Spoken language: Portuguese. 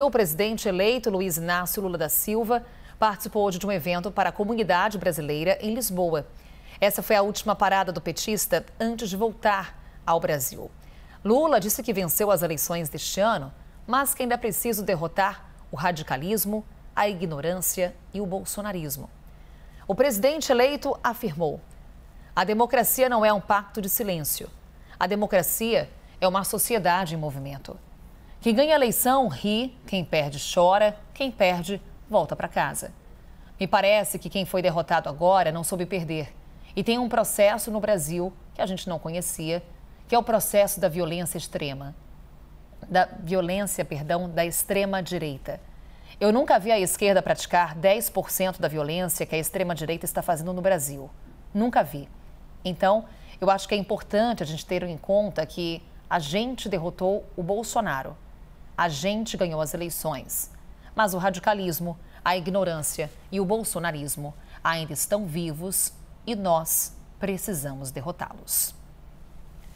O presidente eleito Luiz Inácio Lula da Silva participou hoje de um evento para a comunidade brasileira em Lisboa. Essa foi a última parada do petista antes de voltar ao Brasil. Lula disse que venceu as eleições deste ano, mas que ainda é preciso derrotar o radicalismo, a ignorância e o bolsonarismo. O presidente eleito afirmou: a democracia não é um pacto de silêncio. A democracia é uma sociedade em movimento. Quem ganha a eleição ri, quem perde chora, quem perde volta para casa. Me parece que quem foi derrotado agora não soube perder. E tem um processo no Brasil que a gente não conhecia, que é o processo da violência extrema. Da violência, perdão, da extrema direita. Eu nunca vi a esquerda praticar 10% da violência que a extrema direita está fazendo no Brasil. Nunca vi. Então, eu acho que é importante a gente ter em conta que a gente derrotou o Bolsonaro a gente ganhou as eleições. Mas o radicalismo, a ignorância e o bolsonarismo ainda estão vivos e nós precisamos derrotá-los.